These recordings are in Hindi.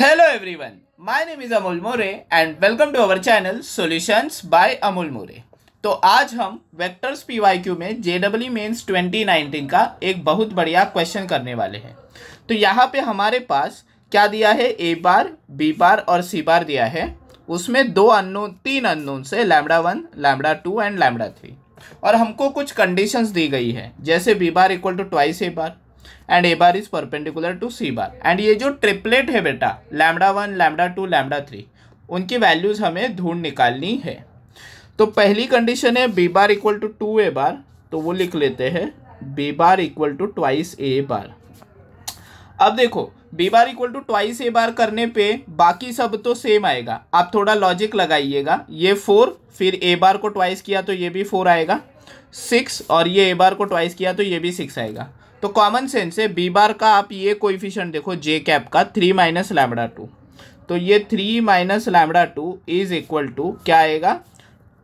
hello everyone my name is Amul More and welcome to our channel solutions by Amul More तो आज हम वेक्टर्स क्यू में जे डब्ल्यू मेन्स नाइनटीन का एक बहुत बढ़िया क्वेश्चन करने वाले हैं तो यहाँ पे हमारे पास क्या दिया है ए बार बी बार और सी बार दिया है उसमें दो अनोन तीन अनोन से lambda one lambda two and lambda three और हमको कुछ कंडीशंस दी गई है जैसे B bar equal to twice A bar and A bar is perpendicular to C bar एंड ये जो ट्रिपलेट है बेटा lambda one lambda two lambda three उनकी वैल्यूज हमें ढूंढ निकालनी है तो पहली कंडीशन है B bar equal to two A bar तो वो लिख लेते हैं B bar equal to twice A bar अब देखो B bar equal to twice A bar करने पे बाकी सब तो सेम आएगा आप थोड़ा लॉजिक लगाइएगा ये फोर फिर ए बार को ट्वाइस किया तो ये भी फोर आएगा सिक्स और ये ए बार को ट्वाइस किया तो ये भी सिक्स आएगा तो कॉमन सेंस है बी बार का आप ये कोइफिशियंट देखो जे कैप का थ्री माइनस लैमडा टू तो ये three minus lambda two is equal to क्या आएगा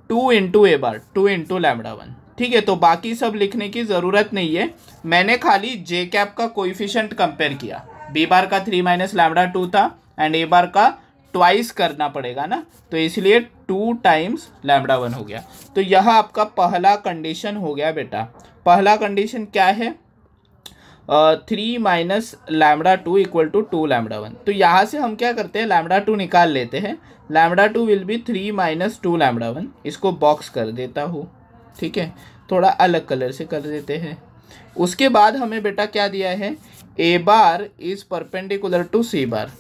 two into A bar two into lambda one ठीक है तो बाकी सब लिखने की ज़रूरत नहीं है मैंने खाली जे कैप का कोइफिशियंट कंपेयर किया बी बार का थ्री माइनस लैमडा टू था एंड ए बार का ट्वाइस करना पड़ेगा ना तो इसलिए टू टाइम्स लैमडा वन हो गया तो यह आपका पहला कंडीशन हो गया बेटा पहला कंडीशन क्या है three minus lambda two equal to two lambda one तो यहाँ से हम क्या करते हैं लैमडा टू निकाल लेते हैं lambda two will be three minus two lambda one इसको बॉक्स कर देता हूँ ठीक है थोड़ा अलग कलर से कर देते हैं उसके बाद हमें बेटा क्या दिया है A bar is perpendicular to C bar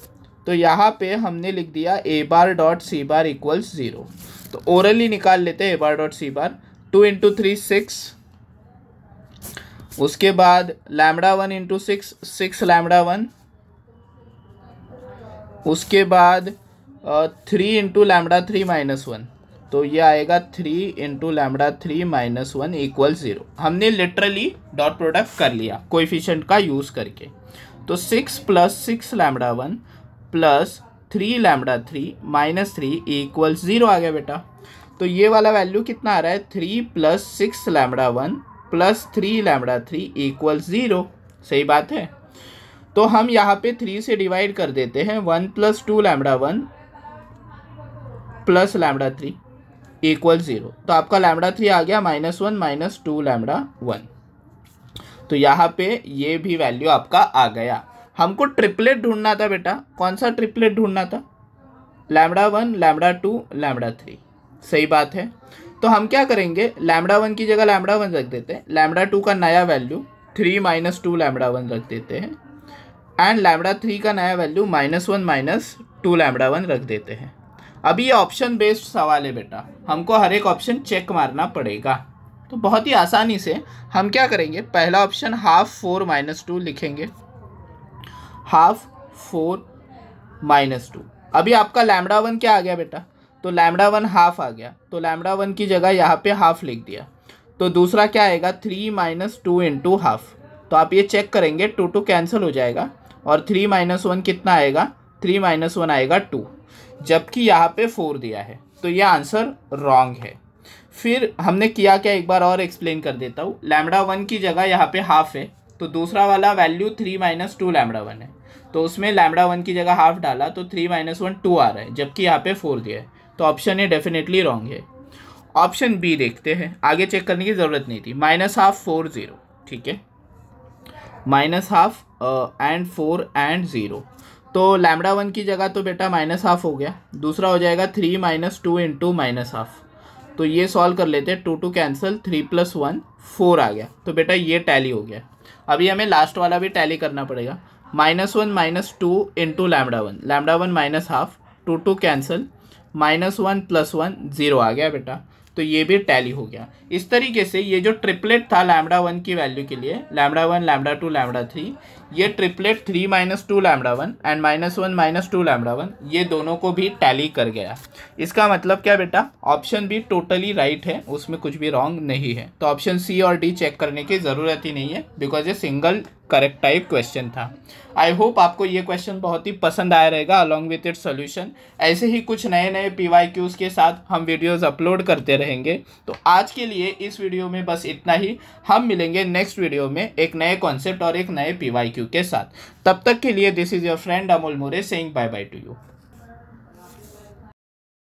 तो यहाँ पे हमने लिख दिया A bar dot C bar equals zero तो ओरली निकाल लेते हैं A bar dot C bar two into three six उसके बाद lambda one into six six lambda one उसके बाद three into lambda three minus one तो ये आएगा three into lambda three minus one equal zero हमने लिटरली डॉट प्रोडक्ट कर लिया कोफिशेंट का यूज़ करके तो six plus six lambda one plus three lambda three minus three equal zero आ गया बेटा तो ये वाला वैल्यू कितना आ रहा है three plus six lambda one plus three lambda three equal zero सही बात है तो हम यहाँ पे थ्री से डिवाइड कर देते हैं one plus two lambda one plus lambda three equal zero तो आपका लैमडा थ्री आ गया minus one minus two lambda one तो यहाँ पे ये भी वैल्यू आपका आ गया हमको ट्रिपलेट ढूंढना था बेटा कौन सा ट्रिपलेट ढूंढना था lambda one lambda two lambda three सही बात है तो हम क्या करेंगे लैमडा वन की जगह लैमडा वन रख देते हैं लैमडा टू का नया value three minus two lambda one रख देते हैं एंड लैमडा थ्री का नया value minus one minus two lambda one रख देते हैं अभी ये ऑप्शन बेस्ड सवाल है बेटा हमको हर एक ऑप्शन चेक मारना पड़ेगा तो बहुत ही आसानी से हम क्या करेंगे पहला option half four minus two लिखेंगे हाफ फोर माइनस टू अभी आपका लैमडा वन क्या आ गया बेटा तो लैमडा वन हाफ आ गया तो लैमडा वन की जगह यहाँ पे हाफ लिख दिया तो दूसरा क्या आएगा three minus two into half तो आप ये चेक करेंगे टू टू कैंसिल हो जाएगा और थ्री माइनस वन कितना आएगा थ्री माइनस वन आएगा टू जबकि यहाँ पे फोर दिया है तो ये आंसर रॉन्ग है फिर हमने किया क्या एक बार और एक्सप्लेन कर देता हूँ लैमडा वन की जगह यहाँ पे हाफ है तो दूसरा वाला value three minus two lambda one है तो उसमें लैमडा वन की जगह हाफ डाला तो थ्री माइनस वन टू आ रहा है जबकि यहाँ पे फोर दिया है तो ऑप्शन ए डेफिनेटली रॉन्ग है ऑप्शन बी देखते हैं आगे चेक करने की ज़रूरत नहीं थी माइनस हाफ फोर ज़ीरो ठीक है minus half and four and zero तो लैमडा वन की जगह तो बेटा माइनस हाफ हो गया दूसरा हो जाएगा three minus two into minus half तो ये सॉल्व कर लेते हैं two two cancel three plus one four आ गया तो बेटा ये टैली हो गया अभी हमें लास्ट वाला भी टैली करना पड़ेगा minus one minus two into lambda one lambda one minus half two two cancel minus one plus one zero आ गया बेटा तो ये भी टैली हो गया इस तरीके से ये जो ट्रिपलेट था लैमडा वन की वैल्यू के लिए lambda one lambda two lambda three ये triplet three minus two lambda one and minus one minus two lambda one ये दोनों को भी टैली कर गया इसका मतलब क्या बेटा ऑप्शन भी टोटली राइट है उसमें कुछ भी रॉन्ग नहीं है तो ऑप्शन सी और डी चेक करने की ज़रूरत ही नहीं है बिकॉज ये सिंगल करेक्ट टाइप क्वेश्चन था आई होप आपको ये क्वेश्चन बहुत ही पसंद आया रहेगा अलॉन्ग विथ इट सोल्यूशन ऐसे ही कुछ नए नए पी वाई क्यूज़ के साथ हम वीडियोज़ अपलोड करते रहेंगे तो आज के लिए इस वीडियो में बस इतना ही हम मिलेंगे नेक्स्ट वीडियो में एक नए कॉन्सेप्ट और एक नए पी वाई क्यू के साथ तब तक के लिए this is your friend Amol More saying bye bye to you